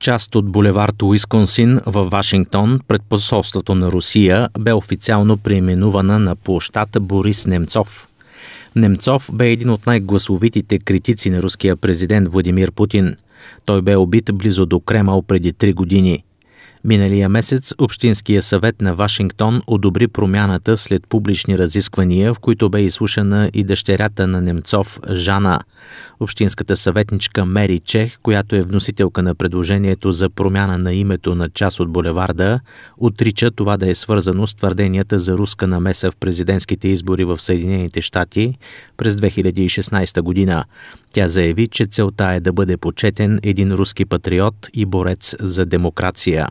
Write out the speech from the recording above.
част от булевард Уисконсин в Вашингтон пред посолството на Русия бе официално преименувана на площата Борис Немцов. Немцов бе един от най-гласовитите критици на руския президент Владимир Путин. Той бе убит близо до Кремъл преди три години – Миналия месец Общинския съвет на Вашингтон одобри промяната след публични разисквания, в които бе изслушана и дъщерята на Немцов Жана. Общинската съветничка Мери Чех, която е вносителка на предложението за промяна на името на част от булеварда, отрича това да е свързано с твърденията за руска намеса в президентските избори в Съединените щати през 2016 година. Тя заяви, че целта е да бъде почетен един руски патриот и борец за демокрация.